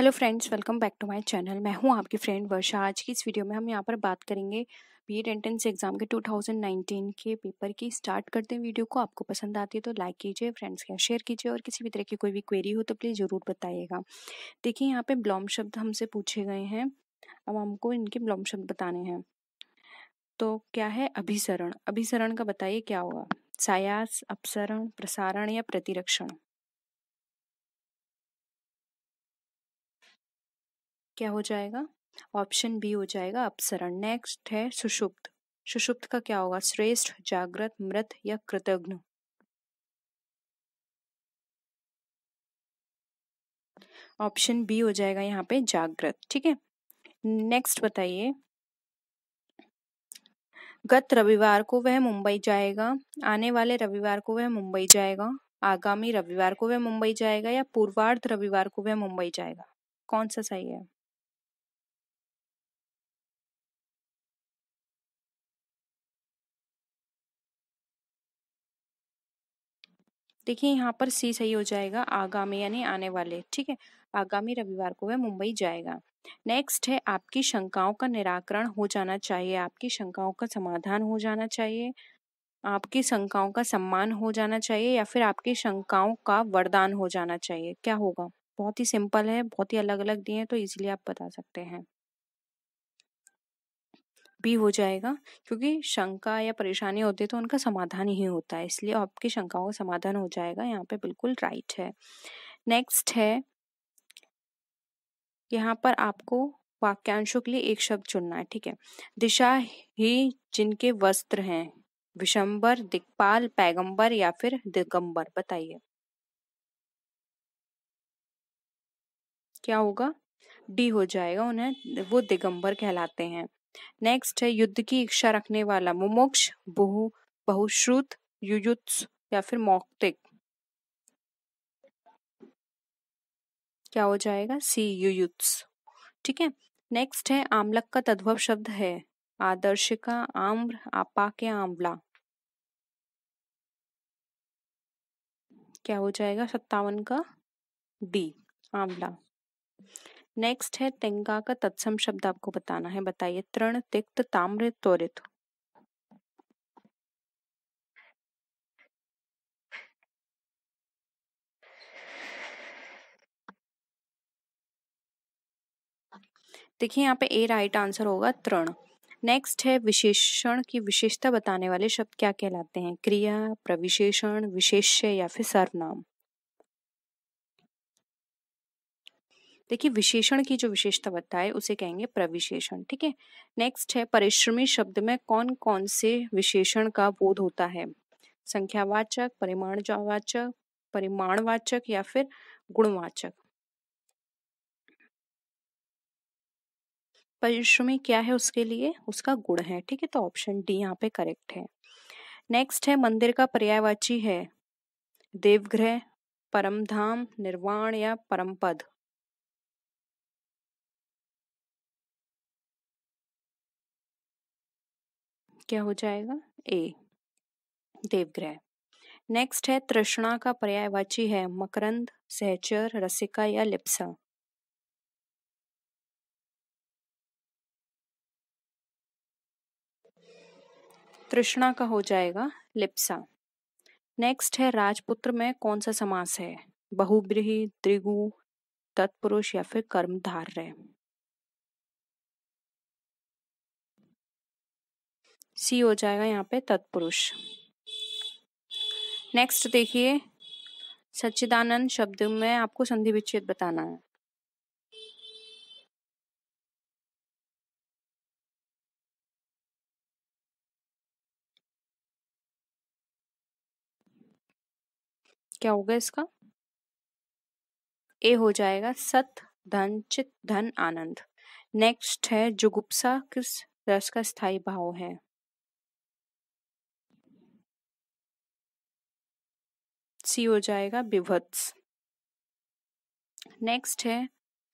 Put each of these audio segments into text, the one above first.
hello friends welcome back to my channel मैं हूं आपकी फ्रेंड वर्षा आज की इस वीडियो में हम यहां पर बात करेंगे बी एड एंट्रेंस एग्ज़ाम के 2019 के पेपर की स्टार्ट करते हैं वीडियो को आपको पसंद आती है तो लाइक कीजिए फ्रेंड्स के शेयर कीजिए और किसी भी तरह की कोई भी क्वेरी हो तो प्लीज़ ज़रूर बताइएगा देखिए यहाँ पर ब्लॉम शब्द हमसे पूछे गए हैं अब हमको इनके ब्लॉम शब्द बताने हैं तो क्या है अभिसरण अभिसरण का बताइए क्या होगा सायास अपसरण प्रसारण या प्रतिरक्षण क्या हो जाएगा ऑप्शन बी हो जाएगा अपसरण नेक्स्ट है सुषुप्त सुषुप्त का क्या होगा श्रेष्ठ जागृत मृत या कृतघ्न ऑप्शन बी हो जाएगा यहाँ पे जागृत ठीक है नेक्स्ट बताइए गत रविवार को वह मुंबई जाएगा आने वाले रविवार को वह मुंबई जाएगा आगामी रविवार को वह मुंबई जाएगा या पूर्वार्ध रविवार को वह मुंबई जाएगा कौन सा सही है देखिए यहाँ पर सी सही हो जाएगा आगामी यानी आने वाले ठीक है आगामी रविवार को वह मुंबई जाएगा नेक्स्ट है आपकी शंकाओं का निराकरण हो जाना चाहिए आपकी शंकाओं का समाधान हो जाना चाहिए आपकी शंकाओं का सम्मान हो जाना चाहिए या फिर आपकी शंकाओं का वरदान हो जाना चाहिए क्या होगा बहुत ही सिंपल है बहुत ही अलग अलग दिए हैं तो इजीली आप बता सकते हैं भी हो जाएगा क्योंकि शंका या परेशानी होती है तो उनका समाधान ही होता है इसलिए आपकी शंकाओं का समाधान हो जाएगा यहाँ पे बिल्कुल राइट है नेक्स्ट है यहाँ पर आपको वाक्यांशों के लिए एक शब्द चुनना है ठीक है दिशा ही जिनके वस्त्र हैं विशंबर दिक्पाल पैगंबर या फिर दिगंबर बताइए क्या होगा डी हो जाएगा उन्हें वो दिगंबर कहलाते हैं नेक्स्ट है युद्ध की इच्छा रखने वाला मुमोक्ष बहु बहुश्रुत युयुत्स या फिर मौक्तिक क्या हो जाएगा सी युयुत्स ठीक है नेक्स्ट है आमलक का तद्भव शब्द है आदर्शिका आम्र आपा के आंवला क्या हो जाएगा सत्तावन का डी आंवला नेक्स्ट है तेंगा का तत्सम शब्द आपको बताना है बताइए तृण तिक्त ताम्र त्वरित देखिए यहाँ पे ए राइट आंसर होगा तृण नेक्स्ट है विशेषण की विशेषता बताने वाले शब्द क्या कहलाते हैं क्रिया प्रविशेषण विशेष्य या फिर सर्वनाम देखिए विशेषण की जो विशेषता बताए उसे कहेंगे प्रविशेषण ठीक है नेक्स्ट है परिश्रमी शब्द में कौन कौन से विशेषण का बोध होता है संख्यावाचक परिमाणवाचक परिमाणवाचक या फिर गुणवाचक परिश्रमी क्या है उसके लिए उसका गुण है ठीक है तो ऑप्शन डी यहाँ पे करेक्ट है नेक्स्ट है मंदिर का पर्यायवाची है देवगृह परमधाम निर्वाण या परमपद क्या हो जाएगा ए देवग्रह नेक्स्ट है तृष्णा का पर्यायवाची है मकरंद सहचर रसिका या लिप्सा तृष्णा का हो जाएगा लिप्सा नेक्स्ट है राजपुत्र में कौन सा समास है बहुब्रीही त्रिगु तत्पुरुष या फिर कर्मधार है सी हो जाएगा यहाँ पे तत्पुरुष नेक्स्ट देखिए सच्चिदानंद शब्द में आपको संधि विच्छेद बताना है क्या होगा इसका ए हो जाएगा सत धन चित धन आनंद नेक्स्ट है जुगुप्सा किस रस का स्थायी भाव है सी हो जाएगा विभत्स नेक्स्ट है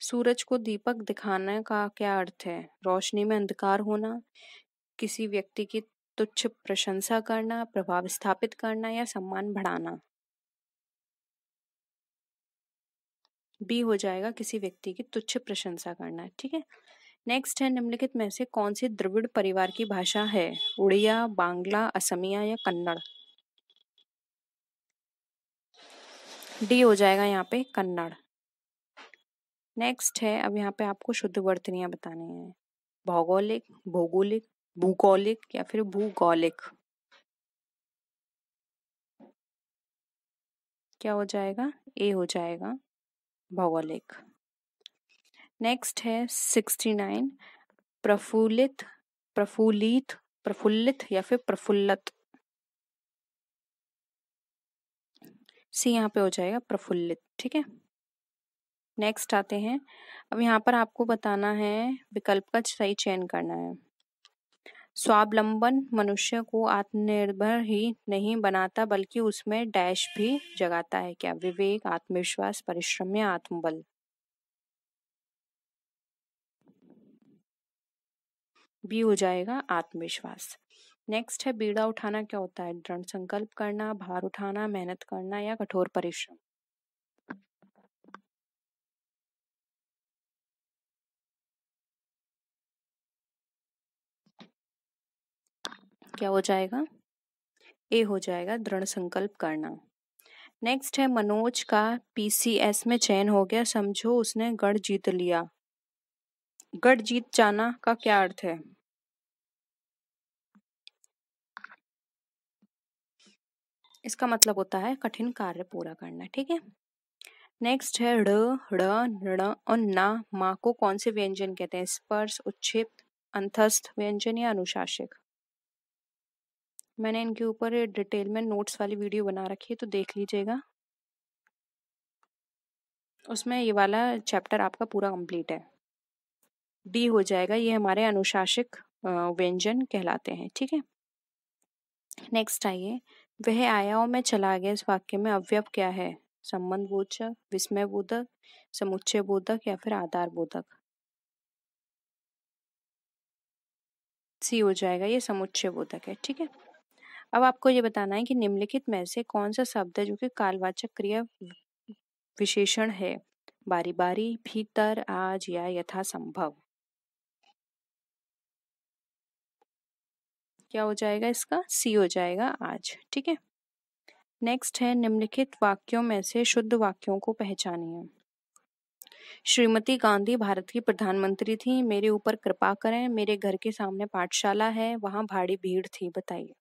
सूरज को दीपक दिखाने का क्या अर्थ है रोशनी में अंधकार होना किसी व्यक्ति की तुच्छ प्रशंसा करना प्रभाव स्थापित करना या सम्मान बढ़ाना बी हो जाएगा किसी व्यक्ति की तुच्छ प्रशंसा करना ठीक है नेक्स्ट है निम्नलिखित में से कौन सी द्रविड़ परिवार की भाषा है उड़िया बांग्ला असमिया या कन्नड़ डी हो जाएगा यहाँ पे कन्नड़ नेक्स्ट है अब यहाँ पे आपको शुद्ध वर्तनियाँ बतानी है भौगोलिक भौगोलिक भूगोलिक या फिर भूगोलिक क्या हो जाएगा ए हो जाएगा भौगोलिक नेक्स्ट है सिक्सटी नाइन प्रफुल्लित प्रफुल्लित प्रफुल्लित या फिर प्रफुल्लत सी यहाँ पे हो जाएगा प्रफुल्लित ठीक है नेक्स्ट आते हैं अब यहाँ पर आपको बताना है विकल्प का सही चयन करना है स्वावलंबन मनुष्य को आत्मनिर्भर ही नहीं बनाता बल्कि उसमें डैश भी जगाता है क्या विवेक आत्मविश्वास परिश्रम या आत्मबल बी हो जाएगा आत्मविश्वास नेक्स्ट है बीड़ा उठाना क्या होता है दृढ़ संकल्प करना भार उठाना मेहनत करना या कठोर परिश्रम क्या हो जाएगा ए हो जाएगा दृढ़ संकल्प करना नेक्स्ट है मनोज का पीसीएस में चयन हो गया समझो उसने गढ़ जीत लिया गढ़ जीत जाना का क्या अर्थ है इसका मतलब होता है कठिन कार्य पूरा करना ठीक है नेक्स्ट है ड ण और ना मा को कौन से व्यंजन कहते हैं स्पर्श उच्छेद अंतस्थ व्यंजन या अनुशासिक मैंने इनके ऊपर डिटेल में नोट्स वाली वीडियो बना रखी है तो देख लीजिएगा उसमें ये वाला चैप्टर आपका पूरा कंप्लीट है डी हो जाएगा ये हमारे अनुशासिक व्यंजन कहलाते हैं ठीक है नेक्स्ट आइए वह आया और मैं चला गया इस वाक्य में अवयव क्या है संबंध बोधक विस्मय बोधक समुच्चय बोधक या फिर आधार बोधक सी हो जाएगा ये समुच्चय बोधक है ठीक है अब आपको ये बताना है कि निम्नलिखित में से कौन सा शब्द है जो कि कालवाचक क्रिया विशेषण है बारी बारी भीतर आज या संभव क्या हो जाएगा इसका सी हो जाएगा आज ठीक है नेक्स्ट है निम्नलिखित वाक्यों में से शुद्ध वाक्यों को पहचानिए श्रीमती गांधी भारत की प्रधानमंत्री थी मेरे ऊपर कृपा करें मेरे घर के सामने पाठशाला है वहां भारी भीड़ थी बताइए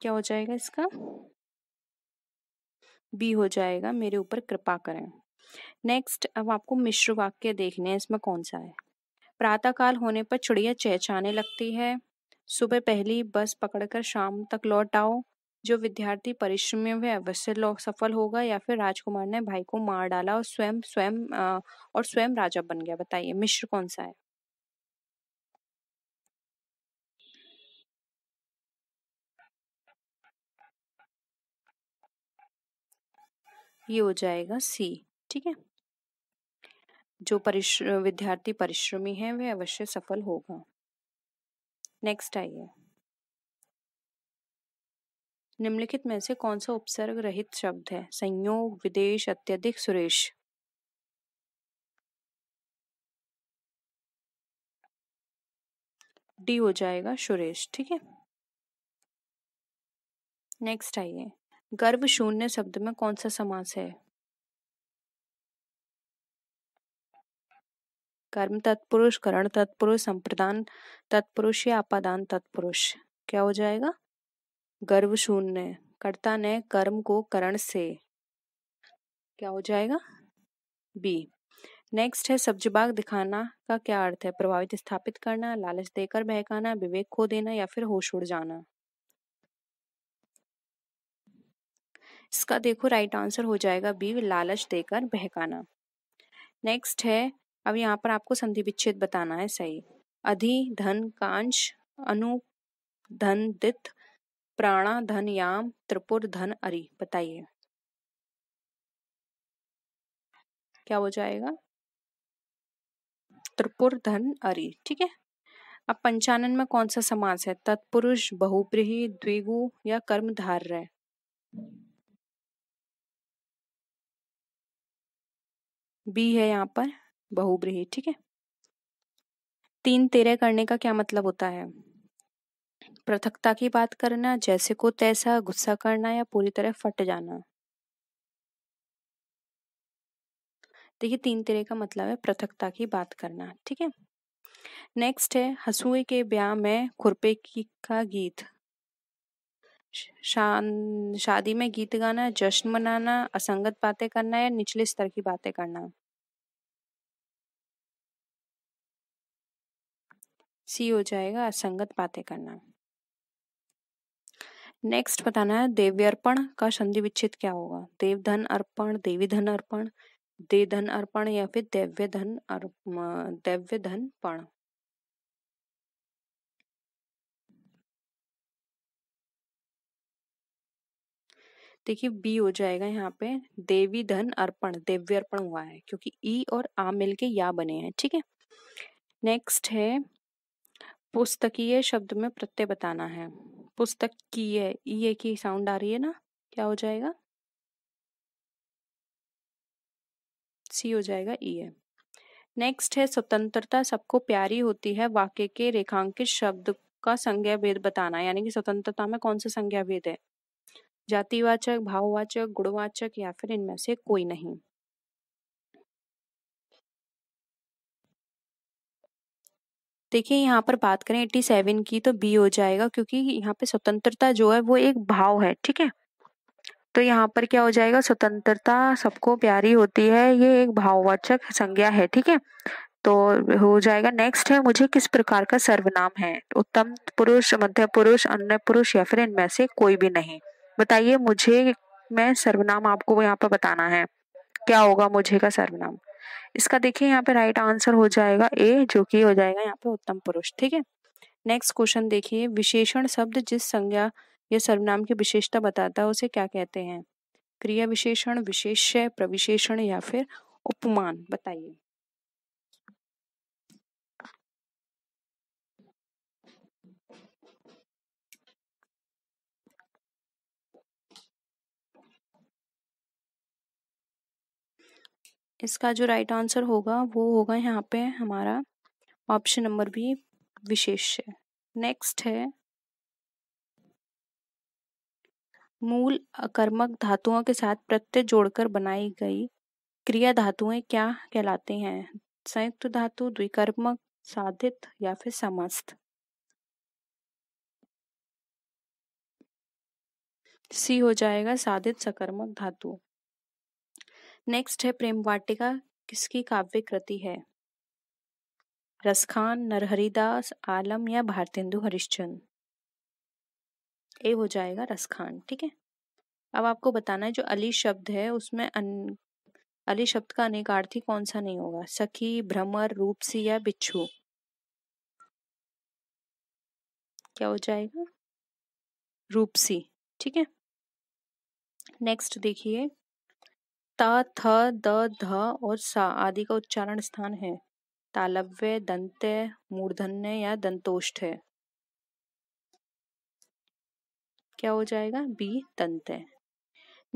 क्या हो जाएगा इसका बी हो जाएगा मेरे ऊपर कृपा करें नेक्स्ट अब आपको मिश्र वाक्य देखने हैं इसमें कौन सा है प्रातःकाल होने पर चिड़िया चहचाने लगती है सुबह पहली बस पकड़कर शाम तक लौट आओ जो विद्यार्थी परिश्रम में अवश्य सफल होगा या फिर राजकुमार ने भाई को मार डाला और स्वयं स्वयं और स्वयं राजा बन गया बताइए मिश्र कौन सा है ये हो जाएगा सी ठीक है जो परिश विद्यार्थी परिश्रमी है वह अवश्य सफल होगा नेक्स्ट आइए निम्नलिखित में से कौन सा उपसर्ग रहित शब्द है संयोग विदेश अत्यधिक सुरेश डी हो जाएगा सुरेश ठीक है नेक्स्ट आइए गर्भ शून्य शब्द में कौन सा समास है कर्म तत्पुरुष करण तत्पुरुष संप्रदान तत्पुरुष या अपादान तत्पुरुष क्या हो जाएगा गर्व शून्य कर्ता ने कर्म को करण से क्या हो जाएगा बी नेक्स्ट है बाग दिखाना का क्या अर्थ है प्रभावित स्थापित करना लालच देकर बहकाना विवेक खो देना या फिर होश उड़ जाना इसका देखो राइट आंसर हो जाएगा बी लालच देकर बहकाना नेक्स्ट है अब यहाँ पर आपको संधि विच्छेद बताना है सही अधि धन कांश अनु धन दित प्राणा धन याम त्रिपुर धन अरि बताइए क्या हो जाएगा त्रिपुर धन अरि ठीक है अब पंचानन में कौन सा समास है तत्पुरुष बहुप्रीही द्विगु या रहे बी है यहाँ पर बहुब्रीही ठीक है तीन तेरह करने का क्या मतलब होता है पृथकता की बात करना जैसे को तैसा गुस्सा करना या पूरी तरह फट जाना देखिए तीन तेरे का मतलब है पृथकता की बात करना ठीक है नेक्स्ट है हसुए के ब्याह में खुरपे की का गीत शान शादी में गीत गाना जश्न मनाना असंगत बातें करना या निचले स्तर की बातें करना सी हो जाएगा असंगत बातें करना नेक्स्ट बताना है देव्यर्पण का संधि विच्छेद क्या होगा देवधन अर्पण देवी धन अर्पण दे धन अर्पण या फिर देव्य धन देव्य धन पण देखिए बी हो जाएगा यहाँ पे देवी धन अर्पण देव्य अर्पण हुआ है क्योंकि ई e और आ मिल के या बने हैं ठीक है नेक्स्ट है पुस्तकीय शब्द में प्रत्यय बताना है पुस्तकीय ये की साउंड आ रही है ना क्या हो जाएगा सी हो जाएगा ई e नेक्स्ट है स्वतंत्रता सबको प्यारी होती है वाक्य के रेखांकित शब्द का संज्ञा भेद बताना यानी कि स्वतंत्रता में कौन सा संज्ञा भेद है जातिवाचक भाववाचक गुणवाचक या फिर इनमें से कोई नहीं देखिए यहाँ पर बात करें सेवन की तो बी हो जाएगा क्योंकि यहाँ पे स्वतंत्रता जो है वो एक भाव है ठीक है तो यहाँ पर क्या हो जाएगा स्वतंत्रता सबको प्यारी होती है ये एक भाववाचक संज्ञा है ठीक है तो हो जाएगा नेक्स्ट है मुझे किस प्रकार का सर्वनाम है उत्तम पुरुष मध्य पुरुष अन्य पुरुष या फिर इनमें से कोई भी नहीं बताइए मुझे मैं सर्वनाम आपको यहाँ पर बताना है क्या होगा मुझे का सर्वनाम इसका देखिए यहाँ पे राइट आंसर हो जाएगा ए जो कि हो जाएगा यहाँ पे उत्तम पुरुष ठीक है नेक्स्ट क्वेश्चन देखिए विशेषण शब्द जिस संज्ञा या सर्वनाम की विशेषता बताता है उसे क्या कहते हैं क्रिया विशेषण विशेष्य प्रविशेषण या फिर उपमान बताइए इसका जो राइट आंसर होगा वो होगा यहाँ पे हमारा ऑप्शन नंबर भी विशेष्य नेक्स्ट है मूल अकर्मक धातुओं के साथ प्रत्यय जोड़कर बनाई गई क्रिया धातुएं क्या कहलाते हैं संयुक्त धातु द्विकर्मक साधित या फिर समस्त सी हो जाएगा साधित सकर्मक धातु नेक्स्ट है प्रेम वाटिका किसकी काव्य कृति है रसखान नरहरिदास आलम या भारतेंदु हरिश्चंद ए हो जाएगा रसखान ठीक है अब आपको बताना है जो अली शब्द है उसमें अन... अली शब्द का अनेकार्थी कौन सा नहीं होगा सखी भ्रमर रूपसी या बिच्छू क्या हो जाएगा रूपसी ठीक है नेक्स्ट देखिए ता थ द ध और सा आदि का उच्चारण स्थान है तालव्य दंत्य मूर्धन्य या दंतोष्ठ है क्या हो जाएगा बी दंत्य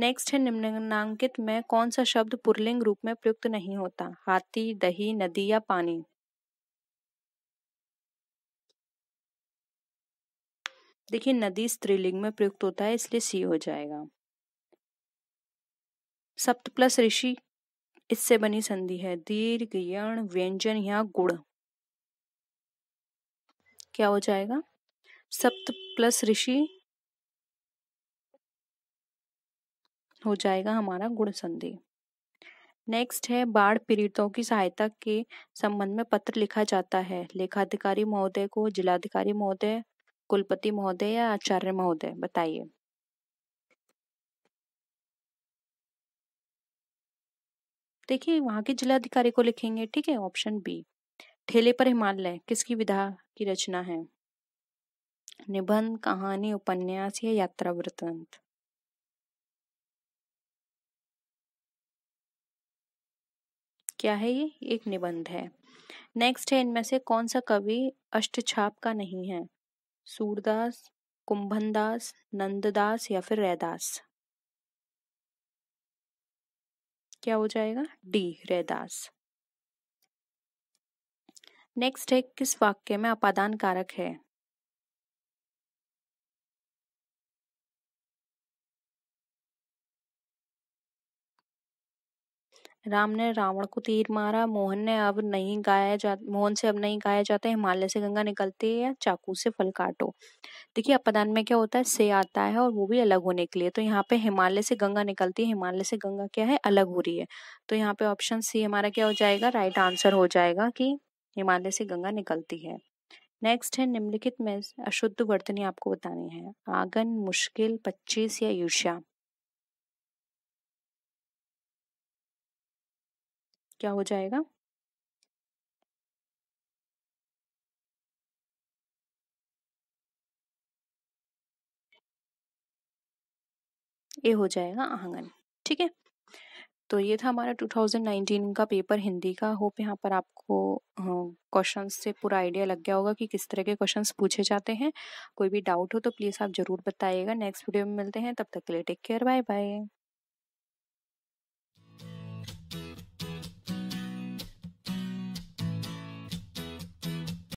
नेक्स्ट है निम्नांकित में कौन सा शब्द पुरलिंग रूप में प्रयुक्त नहीं होता हाथी दही नदी या पानी देखिए नदी स्त्रीलिंग में प्रयुक्त होता है इसलिए सी हो जाएगा सप्त प्लस ऋषि इससे बनी संधि है दीर्घ यण व्यंजन या गुण क्या हो जाएगा सप्त प्लस ऋषि हो जाएगा हमारा गुण संधि नेक्स्ट है बाढ़ पीड़ितों की सहायता के संबंध में पत्र लिखा जाता है लेखाधिकारी महोदय को जिलाधिकारी महोदय कुलपति महोदय या आचार्य महोदय बताइए देखिए वहां के जिलाधिकारी को लिखेंगे ठीक है ऑप्शन बी ठेले पर हिमालय किसकी विधा की रचना है निबंध कहानी उपन्यास या यात्रा वृतंत क्या है ये एक निबंध है नेक्स्ट है इनमें से कौन सा कवि अष्टछाप का नहीं है सूरदास कुंभनदास नंददास या फिर रैदास क्या हो जाएगा डी रैदास नेक्स्ट है किस वाक्य में अपादान कारक है राम ने रावण को तीर मारा मोहन ने अब नहीं गाया जा मोहन से अब नहीं गाया जाता हिमालय से गंगा निकलती है या चाकू से फल काटो देखिए अपदान में क्या होता है से आता है और वो भी अलग होने के लिए तो यहाँ पे हिमालय से गंगा निकलती है हिमालय से गंगा क्या है अलग हो रही है तो यहाँ पे ऑप्शन सी हमारा क्या हो जाएगा राइट आंसर हो जाएगा कि हिमालय से गंगा निकलती है नेक्स्ट है निम्नलिखित में अशुद्ध वर्तनी आपको बतानी है आगन मुश्किल पच्चीस या ईर्ष्या क्या हो जाएगा ये हो जाएगा आंगन ठीक है तो ये था हमारा 2019 का पेपर हिंदी का होप यहाँ पर आपको क्वेश्चन से पूरा आइडिया लग गया होगा कि किस तरह के क्वेश्चंस पूछे जाते हैं कोई भी डाउट हो तो प्लीज़ आप ज़रूर बताइएगा नेक्स्ट वीडियो में मिलते हैं तब तक के लिए टेक केयर बाय बाय